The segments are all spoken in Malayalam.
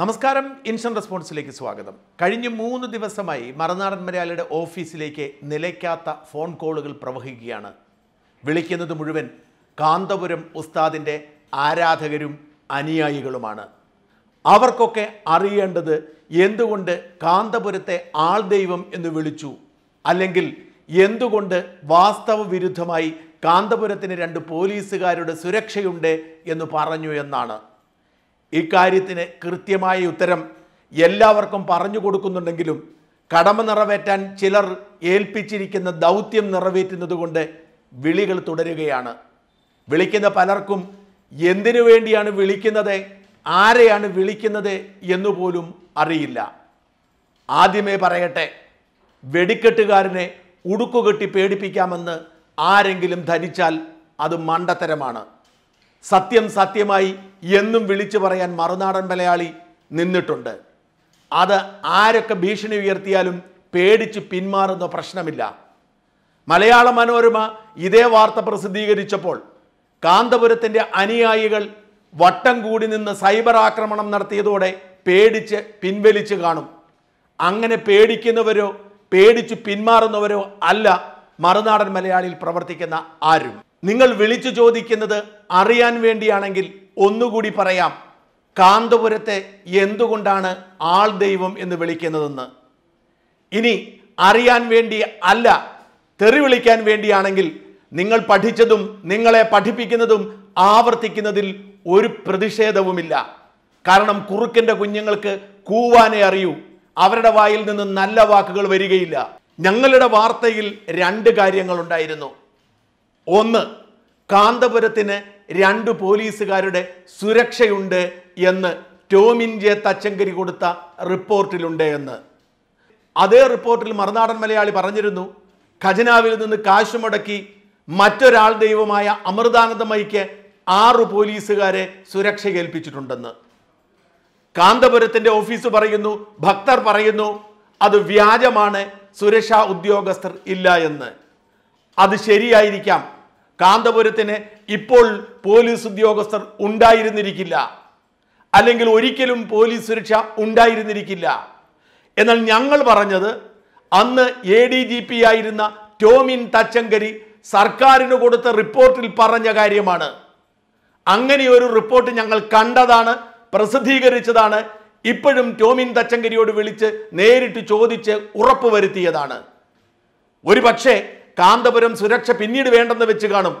നമസ്കാരം ഇൻഷൻ റെസ്പോൺസിലേക്ക് സ്വാഗതം കഴിഞ്ഞ മൂന്ന് ദിവസമായി മറനാടൻ മലയാളിയുടെ ഓഫീസിലേക്ക് നിലയ്ക്കാത്ത ഫോൺ കോളുകൾ പ്രവഹിക്കുകയാണ് വിളിക്കുന്നത് മുഴുവൻ കാന്തപുരം ഉസ്താദിൻ്റെ ആരാധകരും അനുയായികളുമാണ് അവർക്കൊക്കെ അറിയേണ്ടത് എന്തുകൊണ്ട് കാന്തപുരത്തെ ആൾ ദൈവം എന്ന് വിളിച്ചു അല്ലെങ്കിൽ എന്തുകൊണ്ട് വാസ്തവ വിരുദ്ധമായി കാന്തപുരത്തിന് രണ്ട് പോലീസുകാരുടെ സുരക്ഷയുണ്ട് എന്ന് പറഞ്ഞു എന്നാണ് ഇക്കാര്യത്തിന് കൃത്യമായ ഉത്തരം എല്ലാവർക്കും പറഞ്ഞു കൊടുക്കുന്നുണ്ടെങ്കിലും കടമ നിറവേറ്റാൻ ചിലർ ഏൽപ്പിച്ചിരിക്കുന്ന ദൗത്യം നിറവേറ്റുന്നതുകൊണ്ട് വിളികൾ തുടരുകയാണ് വിളിക്കുന്ന പലർക്കും എന്തിനു വേണ്ടിയാണ് വിളിക്കുന്നത് ആരെയാണ് വിളിക്കുന്നത് എന്നുപോലും അറിയില്ല ആദ്യമേ പറയട്ടെ വെടിക്കെട്ടുകാരനെ ഉടുക്കുകെട്ടി പേടിപ്പിക്കാമെന്ന് ആരെങ്കിലും ധരിച്ചാൽ അത് മണ്ടത്തരമാണ് സത്യം സത്യമായി എന്നും വിളിച്ചു പറയാൻ മറുനാടൻ മലയാളി നിന്നിട്ടുണ്ട് അത് ആരൊക്കെ ഭീഷണി ഉയർത്തിയാലും പേടിച്ച് പിന്മാറുന്ന പ്രശ്നമില്ല മലയാള മനോരമ ഇതേ വാർത്ത പ്രസിദ്ധീകരിച്ചപ്പോൾ കാന്തപുരത്തിൻ്റെ അനുയായികൾ വട്ടം കൂടി നിന്ന് സൈബർ ആക്രമണം നടത്തിയതോടെ പേടിച്ച് പിൻവലിച്ച് കാണും അങ്ങനെ പേടിക്കുന്നവരോ പേടിച്ച് പിന്മാറുന്നവരോ അല്ല മറുനാടൻ മലയാളിയിൽ പ്രവർത്തിക്കുന്ന ആരും നിങ്ങൾ വിളിച്ചു ചോദിക്കുന്നത് അറിയാൻ വേണ്ടിയാണെങ്കിൽ ഒന്നുകൂടി പറയാം കാന്തപുരത്തെ എന്തുകൊണ്ടാണ് ആൾ ദൈവം എന്ന് വിളിക്കുന്നതെന്ന് ഇനി അറിയാൻ വേണ്ടി അല്ല തെറി വിളിക്കാൻ വേണ്ടിയാണെങ്കിൽ നിങ്ങൾ പഠിച്ചതും നിങ്ങളെ പഠിപ്പിക്കുന്നതും ആവർത്തിക്കുന്നതിൽ ഒരു പ്രതിഷേധവുമില്ല കാരണം കുറുക്കൻ്റെ കുഞ്ഞുങ്ങൾക്ക് കൂവാനേ അറിയൂ അവരുടെ വായിൽ നിന്ന് നല്ല വാക്കുകൾ വരികയില്ല ഞങ്ങളുടെ വാർത്തയിൽ രണ്ട് കാര്യങ്ങളുണ്ടായിരുന്നു ഒന്ന് കാന്തപുരത്തിന് രണ്ട് പോലീസുകാരുടെ സുരക്ഷയുണ്ട് എന്ന് ടോമിൻ ജെ തച്ചങ്കരി കൊടുത്ത റിപ്പോർട്ടിലുണ്ട് എന്ന് അതേ റിപ്പോർട്ടിൽ മറുനാടൻ മലയാളി പറഞ്ഞിരുന്നു ഖജനാവിൽ നിന്ന് കാശ് മുടക്കി മറ്റൊരാൾ ദൈവമായ അമൃതാനന്ദമയ്ക്ക് ആറ് പോലീസുകാരെ സുരക്ഷ ഏൽപ്പിച്ചിട്ടുണ്ടെന്ന് കാന്തപുരത്തിൻ്റെ ഓഫീസ് പറയുന്നു ഭക്തർ പറയുന്നു അത് വ്യാജമാണ് സുരക്ഷാ ഉദ്യോഗസ്ഥർ ഇല്ല എന്ന് അത് ശരിയായിരിക്കാം കാന്തപുരത്തിന് ഇപ്പോൾ പോലീസ് ഉദ്യോഗസ്ഥർ ഉണ്ടായിരുന്നിരിക്കില്ല അല്ലെങ്കിൽ ഒരിക്കലും പോലീസ് സുരക്ഷ ഉണ്ടായിരുന്നിരിക്കില്ല എന്നാൽ ഞങ്ങൾ പറഞ്ഞത് അന്ന് എ ഡി ജി പി ആയിരുന്ന ടോമിൻ തച്ചങ്കരി സർക്കാരിന് കൊടുത്ത റിപ്പോർട്ടിൽ പറഞ്ഞ കാര്യമാണ് അങ്ങനെ ഒരു റിപ്പോർട്ട് ഞങ്ങൾ കണ്ടതാണ് പ്രസിദ്ധീകരിച്ചതാണ് ഇപ്പോഴും ടോമിൻ തച്ചങ്കരിയോട് വിളിച്ച് നേരിട്ട് ചോദിച്ച് ഉറപ്പ് വരുത്തിയതാണ് ഒരു പക്ഷേ കാന്തപുരം സുരക്ഷ പിന്നീട് വേണ്ടെന്ന് വെച്ച് കാണും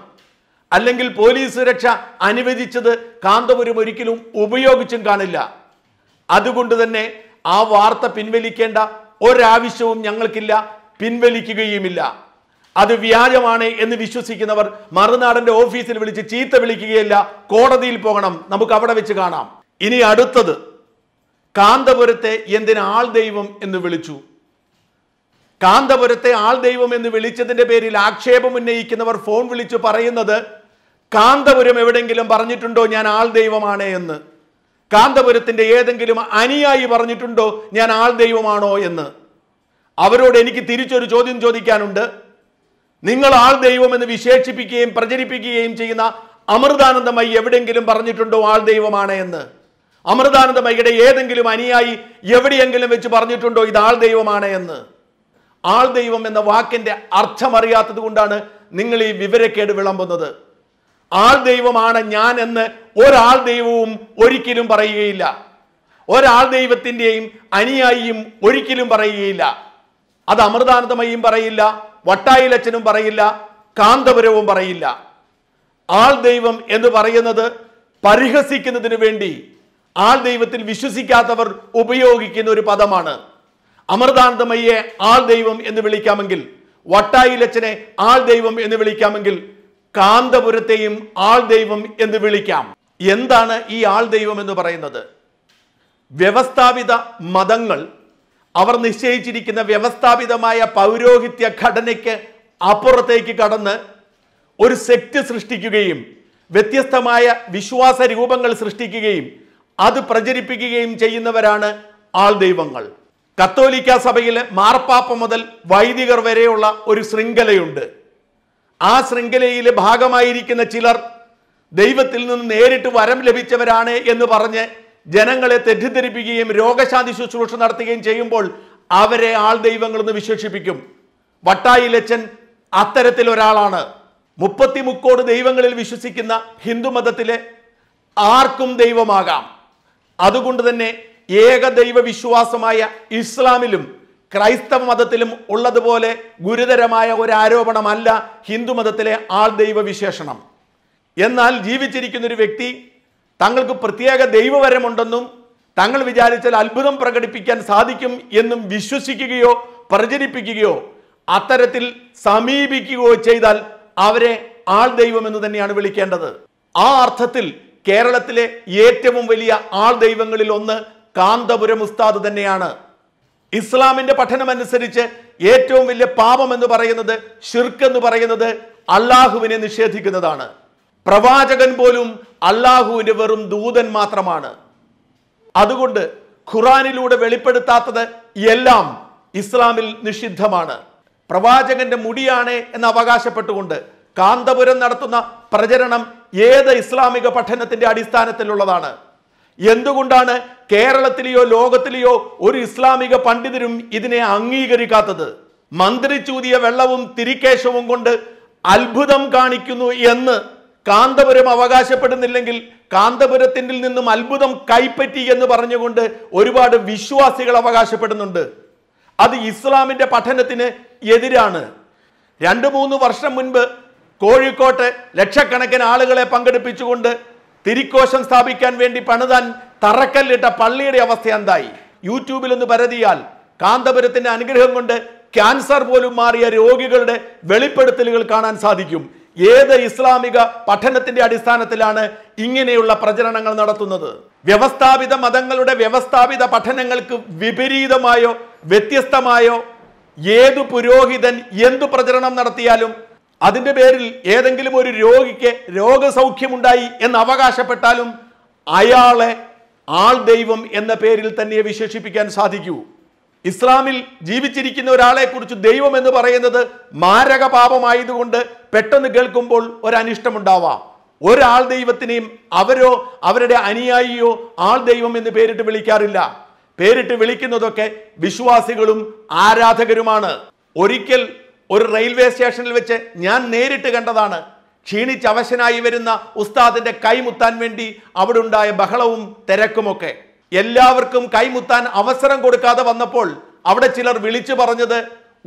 അല്ലെങ്കിൽ പോലീസ് സുരക്ഷ അനുവദിച്ചത് കാന്തപുരം ഒരിക്കലും ഉപയോഗിച്ചും കാണില്ല അതുകൊണ്ട് തന്നെ ആ വാർത്ത പിൻവലിക്കേണ്ട ഒരാവശ്യവും ഞങ്ങൾക്കില്ല പിൻവലിക്കുകയുമില്ല അത് വ്യാജമാണ് എന്ന് വിശ്വസിക്കുന്നവർ മറുനാടൻ്റെ ഓഫീസിൽ വിളിച്ച് ചീത്ത വിളിക്കുകയല്ല കോടതിയിൽ പോകണം നമുക്ക് അവിടെ വെച്ച് കാണാം ഇനി അടുത്തത് കാന്തപുരത്തെ എന്തിനാൾ ദൈവം എന്ന് വിളിച്ചു കാന്തപുരത്തെ ആൾ ദൈവം എന്ന് വിളിച്ചതിൻ്റെ പേരിൽ ആക്ഷേപം ഉന്നയിക്കുന്നവർ ഫോൺ വിളിച്ചു പറയുന്നത് കാന്തപുരം എവിടെങ്കിലും പറഞ്ഞിട്ടുണ്ടോ ഞാൻ ആൾ ദൈവമാണ് എന്ന് കാന്തപുരത്തിൻ്റെ ഏതെങ്കിലും അനിയായി പറഞ്ഞിട്ടുണ്ടോ ഞാൻ ആൾ ദൈവമാണോ എന്ന് അവരോട് എനിക്ക് തിരിച്ചൊരു ചോദ്യം ചോദിക്കാനുണ്ട് നിങ്ങൾ ആൾ ദൈവമെന്ന് വിശേഷിപ്പിക്കുകയും പ്രചരിപ്പിക്കുകയും ചെയ്യുന്ന അമൃതാനന്ദമായി എവിടെയെങ്കിലും പറഞ്ഞിട്ടുണ്ടോ ആൾ ദൈവമാണ് എന്ന് അമൃതാനന്ദമയ്യയുടെ ഏതെങ്കിലും അനിയായി എവിടെയെങ്കിലും വെച്ച് പറഞ്ഞിട്ടുണ്ടോ ഇത് ആൾ ദൈവമാണ് എന്ന് ആൾ ദൈവം എന്ന വാക്കിൻ്റെ അർത്ഥമറിയാത്തത് കൊണ്ടാണ് നിങ്ങൾ ഈ വിവരക്കേട് വിളമ്പുന്നത് ആൾ ദൈവമാണ് ഞാൻ എന്ന് ഒരാൾ ദൈവവും ഒരിക്കലും പറയുകയില്ല ഒരാൾ ദൈവത്തിൻ്റെയും അനുയായിയും ഒരിക്കലും പറയുകയില്ല അത് അമൃതാനന്ദമയും പറയില്ല വട്ടായിലച്ചനും പറയില്ല കാന്തപുരവും പറയില്ല ആൾ ദൈവം എന്ന് പറയുന്നത് പരിഹസിക്കുന്നതിന് വേണ്ടി ആൾ ദൈവത്തിൽ വിശ്വസിക്കാത്തവർ ഉപയോഗിക്കുന്ന ഒരു പദമാണ് അമൃതാനന്ദമയ്യെ ആൾ ദൈവം എന്ന് വിളിക്കാമെങ്കിൽ വട്ടായിലച്ചനെ ആൾ ദൈവം എന്ന് വിളിക്കാമെങ്കിൽ കാന്തപുരത്തെയും ആൾ ദൈവം എന്ന് വിളിക്കാം എന്താണ് ഈ ആൾ ദൈവം എന്ന് പറയുന്നത് വ്യവസ്ഥാപിത മതങ്ങൾ അവർ നിശ്ചയിച്ചിരിക്കുന്ന വ്യവസ്ഥാപിതമായ പൗരോഹിത്യ ഘടനയ്ക്ക് അപ്പുറത്തേക്ക് കടന്ന് ഒരു സെക്റ്റ് സൃഷ്ടിക്കുകയും വ്യത്യസ്തമായ വിശ്വാസ രൂപങ്ങൾ സൃഷ്ടിക്കുകയും അത് പ്രചരിപ്പിക്കുകയും ചെയ്യുന്നവരാണ് ആൾ ദൈവങ്ങൾ കത്തോലിക്ക സഭയിൽ മാർപ്പാപ്പ മുതൽ വൈദികർ വരെയുള്ള ഒരു ശൃംഖലയുണ്ട് ആ ശൃംഖലയിൽ ഭാഗമായിരിക്കുന്ന ചിലർ ദൈവത്തിൽ നിന്ന് നേരിട്ട് വരം ലഭിച്ചവരാണ് എന്ന് പറഞ്ഞ് ജനങ്ങളെ തെറ്റിദ്ധരിപ്പിക്കുകയും രോഗശാന്തി ശുശ്രൂഷ നടത്തുകയും ചെയ്യുമ്പോൾ അവരെ ആൾ ദൈവങ്ങളെന്ന് വിശേഷിപ്പിക്കും വട്ടായിലച്ചൻ അത്തരത്തിൽ ഒരാളാണ് മുപ്പത്തി മുക്കോട് ദൈവങ്ങളിൽ വിശ്വസിക്കുന്ന ഹിന്ദു മതത്തിലെ ആർക്കും ദൈവമാകാം അതുകൊണ്ട് തന്നെ ഏകദൈവ വിശ്വാസമായ ഇസ്ലാമിലും ക്രൈസ്തവ മതത്തിലും ഉള്ളതുപോലെ ഗുരുതരമായ ഒരു ആരോപണമല്ല ഹിന്ദു മതത്തിലെ ആൾ ദൈവ വിശേഷണം എന്നാൽ ജീവിച്ചിരിക്കുന്ന ഒരു വ്യക്തി തങ്ങൾക്ക് പ്രത്യേക ദൈവവരമുണ്ടെന്നും തങ്ങൾ വിചാരിച്ചാൽ അത്ഭുതം പ്രകടിപ്പിക്കാൻ സാധിക്കും എന്നും വിശ്വസിക്കുകയോ പ്രചരിപ്പിക്കുകയോ അത്തരത്തിൽ സമീപിക്കുകയോ ചെയ്താൽ അവരെ ആൾ ദൈവം എന്ന് തന്നെയാണ് വിളിക്കേണ്ടത് ആ അർത്ഥത്തിൽ കേരളത്തിലെ ഏറ്റവും വലിയ ആൾ ദൈവങ്ങളിൽ ഒന്ന് കാന്തപുരം ഉസ്താദ് തന്നെയാണ് ഇസ്ലാമിന്റെ പഠനമനുസരിച്ച് ഏറ്റവും വലിയ പാപം എന്ന് പറയുന്നത് ഷിർക്ക് എന്ന് പറയുന്നത് അള്ളാഹുവിനെ നിഷേധിക്കുന്നതാണ് പ്രവാചകൻ പോലും അള്ളാഹുവിന്റെ വെറും ദൂതൻ മാത്രമാണ് അതുകൊണ്ട് ഖുറാനിലൂടെ വെളിപ്പെടുത്താത്തത് എല്ലാം ഇസ്ലാമിൽ നിഷിദ്ധമാണ് പ്രവാചകന്റെ മുടിയാണ് എന്ന് അവകാശപ്പെട്ടുകൊണ്ട് കാന്തപുരം നടത്തുന്ന പ്രചരണം ഏത് ഇസ്ലാമിക പഠനത്തിന്റെ അടിസ്ഥാനത്തിലുള്ളതാണ് എന്തുകൊണ്ടാണ് കേരളത്തിലെയോ ലോകത്തിലെയോ ഒരു ഇസ്ലാമിക പണ്ഡിതരും ഇതിനെ അംഗീകരിക്കാത്തത് ചൂതിയ വെള്ളവും തിരിക്കേശവും കൊണ്ട് അത്ഭുതം കാണിക്കുന്നു എന്ന് കാന്തപുരം അവകാശപ്പെടുന്നില്ലെങ്കിൽ കാന്തപുരത്തിൽ നിന്നും അത്ഭുതം കൈപ്പറ്റി എന്ന് പറഞ്ഞുകൊണ്ട് ഒരുപാട് വിശ്വാസികൾ അവകാശപ്പെടുന്നുണ്ട് അത് ഇസ്ലാമിൻ്റെ പഠനത്തിന് എതിരാണ് രണ്ട് മൂന്ന് വർഷം മുൻപ് കോഴിക്കോട്ട് ലക്ഷക്കണക്കിന് ആളുകളെ പങ്കെടുപ്പിച്ചുകൊണ്ട് തിരിക്കോശം സ്ഥാപിക്കാൻ വേണ്ടി പണിതാൻ തറക്കല്ലിട്ട പള്ളിയുടെ അവസ്ഥ എന്തായി യൂട്യൂബിൽ ഒന്ന് പരതിയാൽ കാന്തപുരത്തിന്റെ അനുഗ്രഹം കൊണ്ട് ക്യാൻസർ പോലും മാറിയ രോഗികളുടെ വെളിപ്പെടുത്തലുകൾ കാണാൻ സാധിക്കും ഏത് ഇസ്ലാമിക പഠനത്തിന്റെ അടിസ്ഥാനത്തിലാണ് ഇങ്ങനെയുള്ള പ്രചരണങ്ങൾ നടത്തുന്നത് വ്യവസ്ഥാപിത മതങ്ങളുടെ വ്യവസ്ഥാപിത പഠനങ്ങൾക്ക് വിപരീതമായോ വ്യത്യസ്തമായോ ഏതു പുരോഹിതൻ എന്തു പ്രചരണം നടത്തിയാലും അതിൻ്റെ പേരിൽ ഏതെങ്കിലും ഒരു രോഗിക്ക് രോഗസൗഖ്യമുണ്ടായി എന്ന് അവകാശപ്പെട്ടാലും അയാളെ ആൾ ദൈവം എന്ന പേരിൽ തന്നെ വിശേഷിപ്പിക്കാൻ സാധിക്കൂ ഇസ്ലാമിൽ ജീവിച്ചിരിക്കുന്ന ഒരാളെ കുറിച്ച് ദൈവം എന്ന് പറയുന്നത് മാരക പാപമായതുകൊണ്ട് പെട്ടെന്ന് കേൾക്കുമ്പോൾ ഒരനിഷ്ടമുണ്ടാവാം ഒരാൾ ദൈവത്തിനെയും അവരോ അവരുടെ അനുയായിയോ ആൾ ദൈവം എന്ന് പേരിട്ട് വിളിക്കാറില്ല പേരിട്ട് വിളിക്കുന്നതൊക്കെ വിശ്വാസികളും ആരാധകരുമാണ് ഒരിക്കൽ ഒരു റെയിൽവേ സ്റ്റേഷനിൽ വെച്ച് ഞാൻ നേരിട്ട് കണ്ടതാണ് ക്ഷീണിച്ച് അവശനായി വരുന്ന ഉസ്താദിൻ്റെ കൈമുത്താൻ വേണ്ടി അവിടെ ഉണ്ടായ ബഹളവും തിരക്കുമൊക്കെ എല്ലാവർക്കും കൈമുത്താൻ അവസരം കൊടുക്കാതെ വന്നപ്പോൾ അവിടെ ചിലർ വിളിച്ചു പറഞ്ഞത്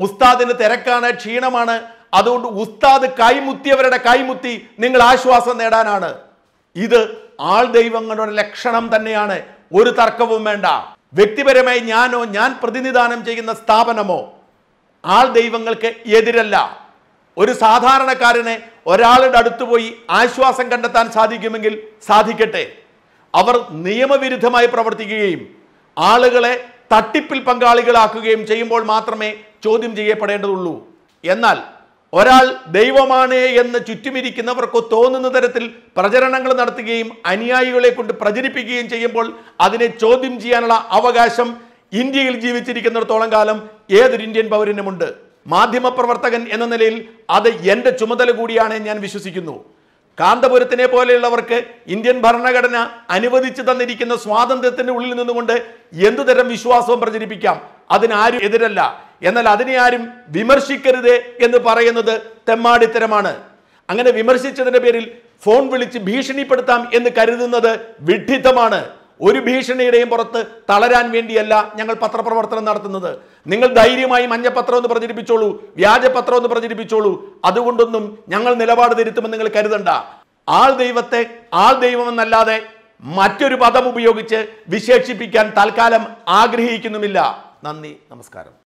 ഉസ്താദിന് തിരക്കാണ് ക്ഷീണമാണ് അതുകൊണ്ട് ഉസ്താദ് കൈമുത്തിയവരുടെ കൈമുത്തി നിങ്ങൾ ആശ്വാസം നേടാനാണ് ഇത് ആൾ ദൈവങ്ങളുടെ ലക്ഷണം തന്നെയാണ് ഒരു തർക്കവും വേണ്ട വ്യക്തിപരമായി ഞാനോ ഞാൻ പ്രതിനിധാനം ചെയ്യുന്ന സ്ഥാപനമോ ആൾ ദൈവങ്ങൾക്ക് എതിരല്ല ഒരു സാധാരണക്കാരനെ ഒരാളുടെ അടുത്ത് പോയി ആശ്വാസം കണ്ടെത്താൻ സാധിക്കുമെങ്കിൽ സാധിക്കട്ടെ അവർ നിയമവിരുദ്ധമായി പ്രവർത്തിക്കുകയും ആളുകളെ തട്ടിപ്പിൽ പങ്കാളികളാക്കുകയും ചെയ്യുമ്പോൾ മാത്രമേ ചോദ്യം ചെയ്യപ്പെടേണ്ടതുള്ളൂ എന്നാൽ ഒരാൾ ദൈവമാണ് എന്ന് ചുറ്റുമിരിക്കുന്നവർക്ക് തോന്നുന്ന തരത്തിൽ പ്രചരണങ്ങൾ നടത്തുകയും അനുയായികളെ കൊണ്ട് പ്രചരിപ്പിക്കുകയും ചെയ്യുമ്പോൾ അതിനെ ചോദ്യം ചെയ്യാനുള്ള അവകാശം ഇന്ത്യയിൽ ജീവിച്ചിരിക്കുന്നിടത്തോളം കാലം ഏതൊരു ഇന്ത്യൻ പൗരനുമുണ്ട് മാധ്യമപ്രവർത്തകൻ എന്ന നിലയിൽ അത് എൻ്റെ ചുമതല കൂടിയാണ് ഞാൻ വിശ്വസിക്കുന്നു കാന്തപുരത്തിനെ പോലെയുള്ളവർക്ക് ഇന്ത്യൻ ഭരണഘടന അനുവദിച്ചു തന്നിരിക്കുന്ന സ്വാതന്ത്ര്യത്തിൻ്റെ ഉള്ളിൽ നിന്നുകൊണ്ട് എന്തുതരം വിശ്വാസവും പ്രചരിപ്പിക്കാം അതിനാരും എതിരല്ല എന്നാൽ അതിനെ ആരും വിമർശിക്കരുത് എന്ന് പറയുന്നത് തെമ്മാടിത്തരമാണ് അങ്ങനെ വിമർശിച്ചതിൻ്റെ പേരിൽ ഫോൺ വിളിച്ച് ഭീഷണിപ്പെടുത്താം എന്ന് കരുതുന്നത് വിഡ്ഢിത്തമാണ് ഒരു ഭീഷണിയുടെയും പുറത്ത് തളരാൻ വേണ്ടിയല്ല ഞങ്ങൾ പത്രപ്രവർത്തനം നടത്തുന്നത് നിങ്ങൾ ധൈര്യമായി മഞ്ഞപത്രം എന്ന് പ്രചരിപ്പിച്ചോളൂ വ്യാജപത്രം എന്ന് പ്രചരിപ്പിച്ചോളൂ അതുകൊണ്ടൊന്നും ഞങ്ങൾ നിലപാട് തിരുത്തുമെന്ന് നിങ്ങൾ കരുതണ്ട ആൾ ദൈവത്തെ ആൾ ദൈവമെന്നല്ലാതെ മറ്റൊരു പദം ഉപയോഗിച്ച് വിശേഷിപ്പിക്കാൻ തൽക്കാലം ആഗ്രഹിക്കുന്നുമില്ല നന്ദി നമസ്കാരം